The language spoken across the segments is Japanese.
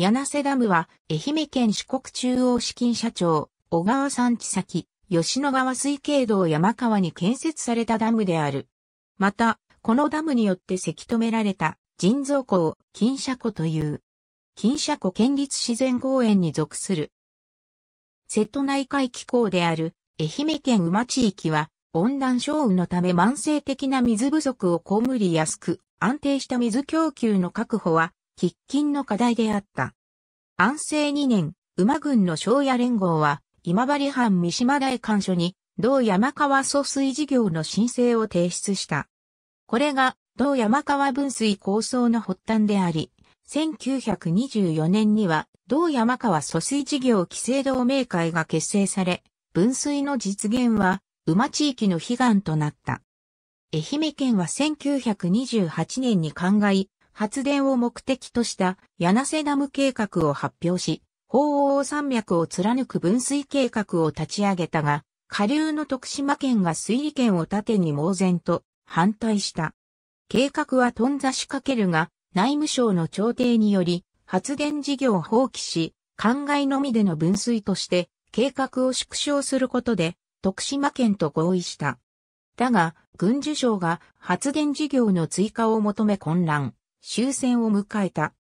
柳瀬ダムは、愛媛県四国中央資金社長、小川山地先、吉野川水系道山川に建設されたダムである。また、このダムによってせき止められた、人造湖を金社湖という。金社湖県立自然公園に属する。瀬戸内海気候である愛媛県馬地域は温暖少雨のため慢性的な水不足を被りやすく安定した水供給の確保は喫緊の課題であった。安政2年、馬軍の庄屋連合は、今治藩三島大官所に、同山川疎水事業の申請を提出した。これが、同山川分水構想の発端であり、1924年には、同山川疎水事業規制同盟会が結成され、分水の実現は、馬地域の悲願となった。愛媛県は1928年に灌漑、発電を目的とした柳瀬ダム計画を発表し、鳳凰山脈を貫く分水計画を立ち上げたが、下流の徳島県が水利権を盾に猛然と反対した。計画は頓挫しかけるが、内務省の調停により、発電事業を放棄し、灌漑のみでの分水として、計画を縮小することで、徳島県と合意した。だが、軍需省が発電事業の追加を求め混乱。終戦を迎えた。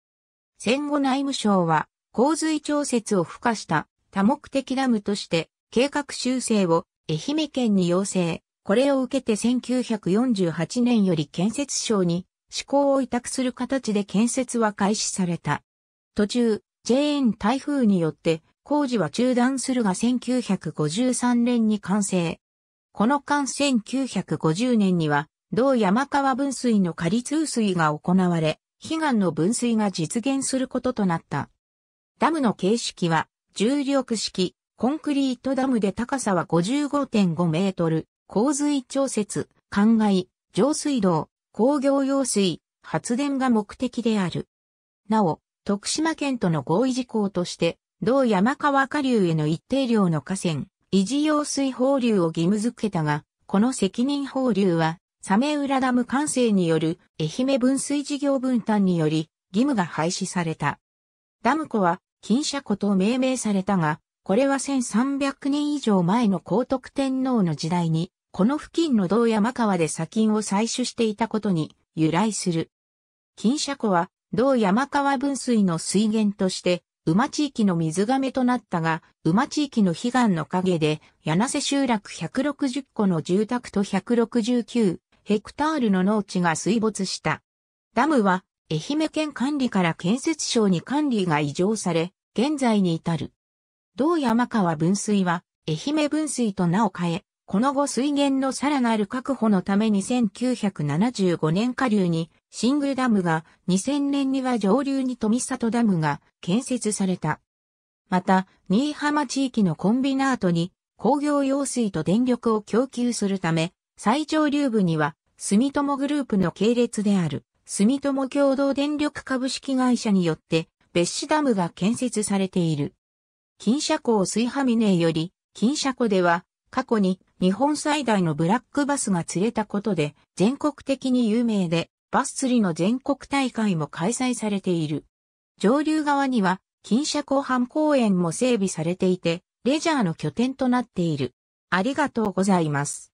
戦後内務省は洪水調節を付加した多目的ダムとして計画修正を愛媛県に要請。これを受けて1948年より建設省に施行を委託する形で建設は開始された。途中、JN 台風によって工事は中断するが1953年に完成。この間1950年には同山川分水の仮通水が行われ、悲願の分水が実現することとなった。ダムの形式は、重力式、コンクリートダムで高さは55.5メートル、洪水調節、灌漑、上水道、工業用水、発電が目的である。なお、徳島県との合意事項として、同山川下流への一定量の河川、維持用水放流を義務付けたが、この責任放流はサメウラダム完成による愛媛分水事業分担により義務が廃止された。ダム湖は金社湖と命名されたが、これは1300年以上前の高徳天皇の時代に、この付近の道山川で砂金を採取していたことに由来する。金社湖は道山川分水の水源として、馬地域の水亀となったが、馬地域の悲願の陰で、柳瀬集落160戸の住宅と169ヘクタールの農地が水没した。ダムは、愛媛県管理から建設省に管理が移譲され、現在に至る。同山川分水は、愛媛分水と名を変え、この後水源のさらなる確保のために1975年下流に、新宮ダムが、2000年には上流に富里ダムが建設された。また、新居浜地域のコンビナートに、工業用水と電力を供給するため、最上流部には、住友グループの系列である、住友共同電力株式会社によって、別紙ダムが建設されている。金車庫水波峰より、金車庫では、過去に日本最大のブラックバスが釣れたことで、全国的に有名で、バス釣りの全国大会も開催されている。上流側には、金車湖畔公園も整備されていて、レジャーの拠点となっている。ありがとうございます。